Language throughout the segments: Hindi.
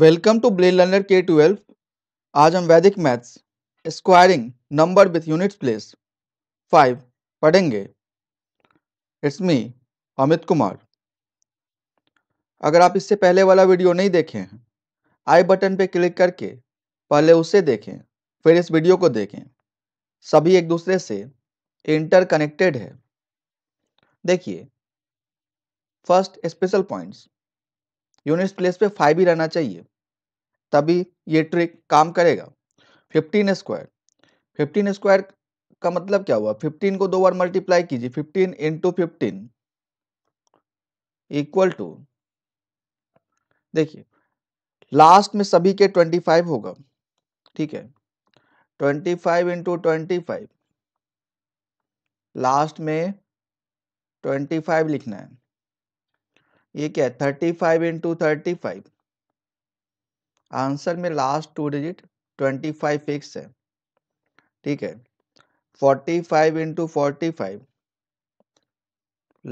वेलकम टू ब्लेन लर्नर के ट्वेल्व आज हम Vedic maths squaring number with units place five पढ़ेंगे इट्स मी अमित कुमार अगर आप इससे पहले वाला वीडियो नहीं देखे हैं आई बटन पर क्लिक करके पहले उसे देखें फिर इस वीडियो को देखें सभी एक दूसरे से इंटरकनेक्टेड है देखिए first special points unit place पे फाइव ही रहना चाहिए तभी ये ट्रिक काम करेगा फिफ्टीन स्क्वायर फिफ्टीन स्क्वायर का मतलब क्या हुआ फिफ्टीन को दो बार मल्टीप्लाई कीजिए fifteen into fifteen equal to देखिए लास्ट में सभी के ट्वेंटी फाइव होगा ठीक है twenty five into twenty five last में ट्वेंटी फाइव लिखना है ये क्या है thirty five into thirty five answer में last two digit twenty five fix है ठीक है forty five into forty five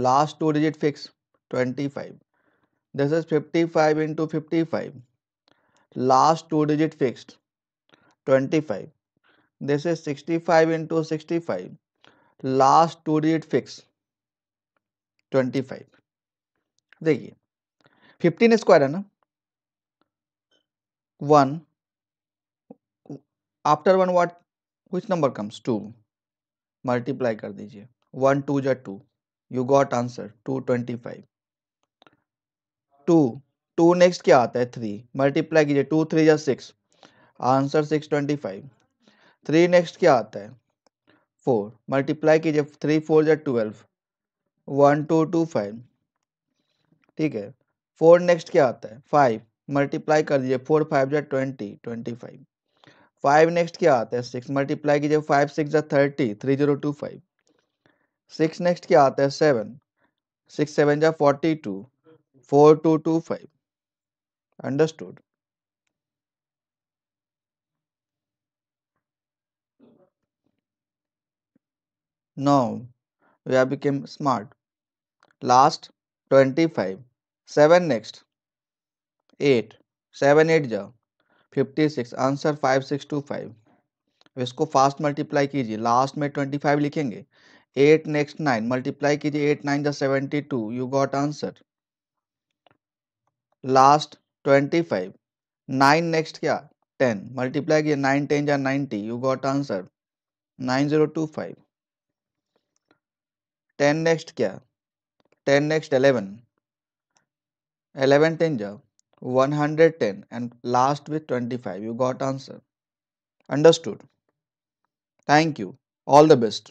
last two digit fix twenty five this is fifty five into fifty five last two digit fix twenty five this is sixty five into sixty five last two digit fix twenty five देखिए फिफ्टीन स्क्वायर है ना one after one what which number comes to multiply कर दीजिए वन टू जो two you got answer two twenty five two two next क्या आता है थ्री मल्टीप्लाई कीजिए टू थ्री या six answer six twenty five three next क्या आता है फोर मल्टीप्लाई कीजिए थ्री फोर या twelve one two two five ठीक है फोर नेक्स्ट क्या आता है फाइव मल्टीप्लाई कर दीजिए फोर फाइव जो twenty twenty five five next क्या आता है सिक्स मल्टीप्लाई कीजिए फाइव सिक्स या thirty three zero two five six next क्या आता है सेवन सिक्स सेवन या forty two four two two five understood we are have smart last twenty five seven next eight seven eight जाओ fifty six answer five six two five इसको फास्ट मल्टीप्लाई कीजिए लास्ट में ट्वेंटी फाइव लिखेंगे एट नेक्स्ट नाइन मल्टीप्लाई कीजिए एट नाइन जा seventy two you got answer last twenty five nine next क्या टेन मल्टीप्लाई कीजिए नाइन टेन या ninety you got answer nine zero two five ten next क्या ten next eleven 11 10 110 and last with 25 you got answer understood thank you all the best